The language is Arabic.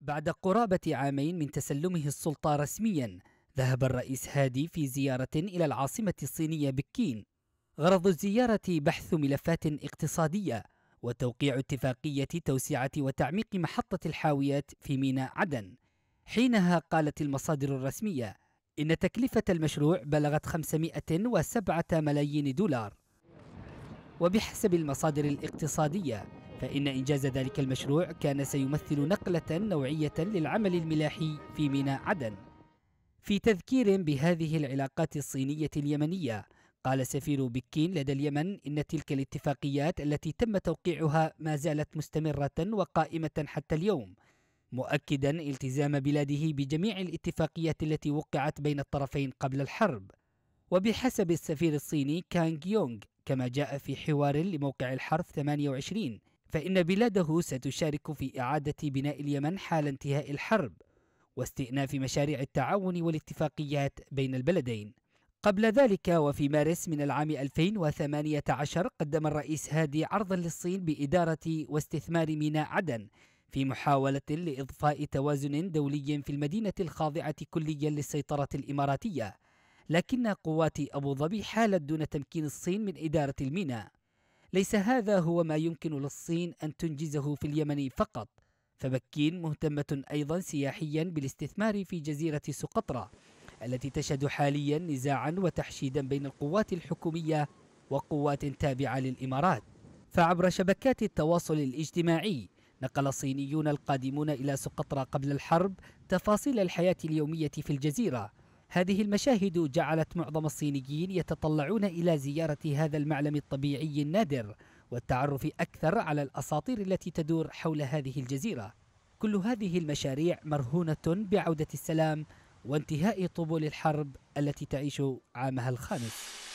بعد قرابة عامين من تسلمه السلطة رسميا ذهب الرئيس هادي في زيارة إلى العاصمة الصينية بكين غرض الزيارة بحث ملفات اقتصادية وتوقيع اتفاقية توسعة وتعميق محطة الحاويات في ميناء عدن حينها قالت المصادر الرسمية إن تكلفة المشروع بلغت 507 ملايين دولار وبحسب المصادر الاقتصادية فإن إنجاز ذلك المشروع كان سيمثل نقلة نوعية للعمل الملاحي في ميناء عدن في تذكير بهذه العلاقات الصينية اليمنية قال سفير بكين لدى اليمن إن تلك الاتفاقيات التي تم توقيعها ما زالت مستمرة وقائمة حتى اليوم مؤكدا التزام بلاده بجميع الاتفاقيات التي وقعت بين الطرفين قبل الحرب وبحسب السفير الصيني كانغ يونغ كما جاء في حوار لموقع الحرف 28 فإن بلاده ستشارك في إعادة بناء اليمن حال انتهاء الحرب واستئناف مشاريع التعاون والاتفاقيات بين البلدين قبل ذلك وفي مارس من العام 2018 قدم الرئيس هادي عرضا للصين بإدارة واستثمار ميناء عدن في محاولة لإضفاء توازن دولي في المدينة الخاضعة كليا للسيطرة الإماراتية لكن قوات أبو ظبي حالت دون تمكين الصين من إدارة الميناء ليس هذا هو ما يمكن للصين أن تنجزه في اليمن فقط فبكين مهتمة أيضا سياحيا بالاستثمار في جزيرة سقطرى التي تشهد حاليا نزاعا وتحشيدا بين القوات الحكومية وقوات تابعة للإمارات فعبر شبكات التواصل الاجتماعي نقل الصينيون القادمون إلى سقطرى قبل الحرب تفاصيل الحياة اليومية في الجزيرة هذه المشاهد جعلت معظم الصينيين يتطلعون إلى زيارة هذا المعلم الطبيعي النادر والتعرف أكثر على الأساطير التي تدور حول هذه الجزيرة كل هذه المشاريع مرهونة بعودة السلام وانتهاء طبول الحرب التي تعيش عامها الخامس